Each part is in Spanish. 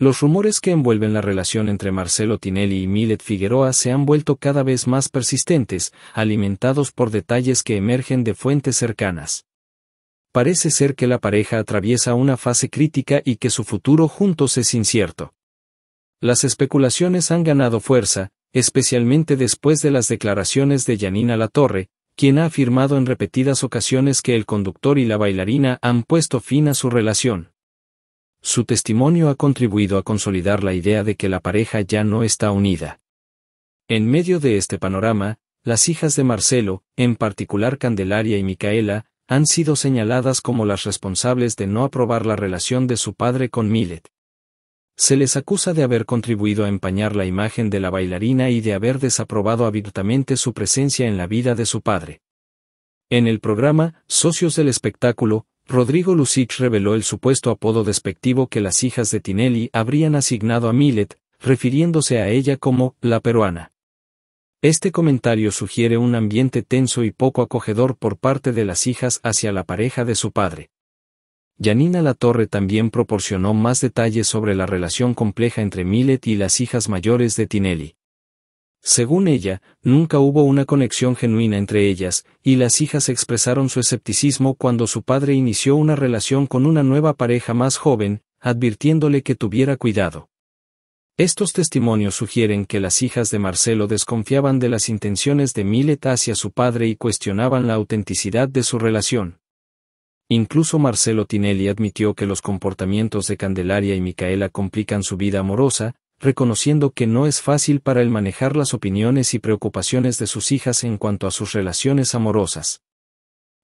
Los rumores que envuelven la relación entre Marcelo Tinelli y Milet Figueroa se han vuelto cada vez más persistentes, alimentados por detalles que emergen de fuentes cercanas. Parece ser que la pareja atraviesa una fase crítica y que su futuro juntos es incierto. Las especulaciones han ganado fuerza, especialmente después de las declaraciones de Janina Latorre, quien ha afirmado en repetidas ocasiones que el conductor y la bailarina han puesto fin a su relación. Su testimonio ha contribuido a consolidar la idea de que la pareja ya no está unida. En medio de este panorama, las hijas de Marcelo, en particular Candelaria y Micaela, han sido señaladas como las responsables de no aprobar la relación de su padre con Millet. Se les acusa de haber contribuido a empañar la imagen de la bailarina y de haber desaprobado abiertamente su presencia en la vida de su padre. En el programa Socios del Espectáculo, Rodrigo Lucic reveló el supuesto apodo despectivo que las hijas de Tinelli habrían asignado a Millet, refiriéndose a ella como la peruana. Este comentario sugiere un ambiente tenso y poco acogedor por parte de las hijas hacia la pareja de su padre. Yanina Latorre también proporcionó más detalles sobre la relación compleja entre Millet y las hijas mayores de Tinelli. Según ella, nunca hubo una conexión genuina entre ellas, y las hijas expresaron su escepticismo cuando su padre inició una relación con una nueva pareja más joven, advirtiéndole que tuviera cuidado. Estos testimonios sugieren que las hijas de Marcelo desconfiaban de las intenciones de Milet hacia su padre y cuestionaban la autenticidad de su relación. Incluso Marcelo Tinelli admitió que los comportamientos de Candelaria y Micaela complican su vida amorosa, reconociendo que no es fácil para él manejar las opiniones y preocupaciones de sus hijas en cuanto a sus relaciones amorosas.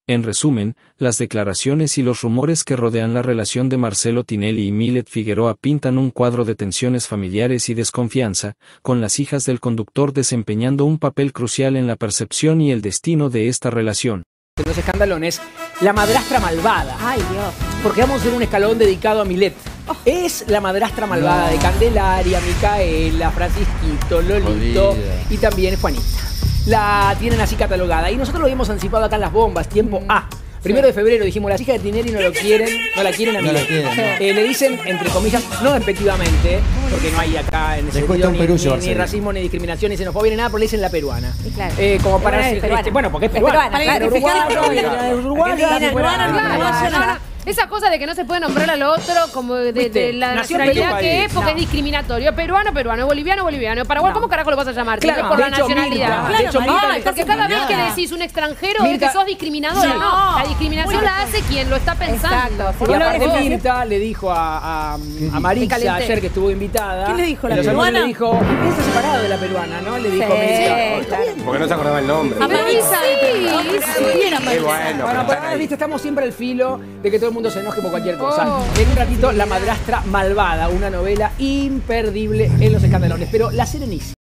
En resumen, las declaraciones y los rumores que rodean la relación de Marcelo Tinelli y Milet Figueroa pintan un cuadro de tensiones familiares y desconfianza, con las hijas del conductor desempeñando un papel crucial en la percepción y el destino de esta relación. Los escándalones, la madrastra malvada. Ay Dios. Porque vamos a un escalón dedicado a es la madrastra malvada de Candelaria, Micaela, Francisquito, Lolito y también Juanita. La tienen así catalogada. Y nosotros lo habíamos anticipado acá en las bombas, tiempo mm. A. Primero de febrero dijimos, las hijas de Tineri no lo quieren, no la quieren a mí. Eh, le dicen, entre comillas, no efectivamente, porque no hay acá en ese ni, Perú, ni, racismo, ni discriminación, ni xenofobia, ni nada, pero le dicen la peruana. Eh, como para... Bueno, es peruana. Este, bueno, porque es peruana. peruana. Esa cosa de que no se puede nombrar al otro como de, la nacionalidad que es, porque es discriminatorio. Peruano, peruano, boliviano, boliviano. Paraguay, ¿cómo carajo lo vas a llamar? Claro, por la nacionalidad. porque cada vez que decís un extranjero que sos discriminadora. No, la discriminación la hace quien lo está pensando. Exacto. Y aparte Mirta le dijo a, Marisa ayer que estuvo invitada. ¿Qué le dijo la peruana? Le dijo, está separado de la peruana, ¿no? Le dijo Mirta. Porque no se acordaba el nombre. A Marisa. Sí, sí. bueno. Bueno, viste, estamos siempre al filo de que todo mundo se enoje por cualquier cosa. Oh. En un ratito, La madrastra malvada, una novela imperdible en los escandalones. Pero la Serenísima.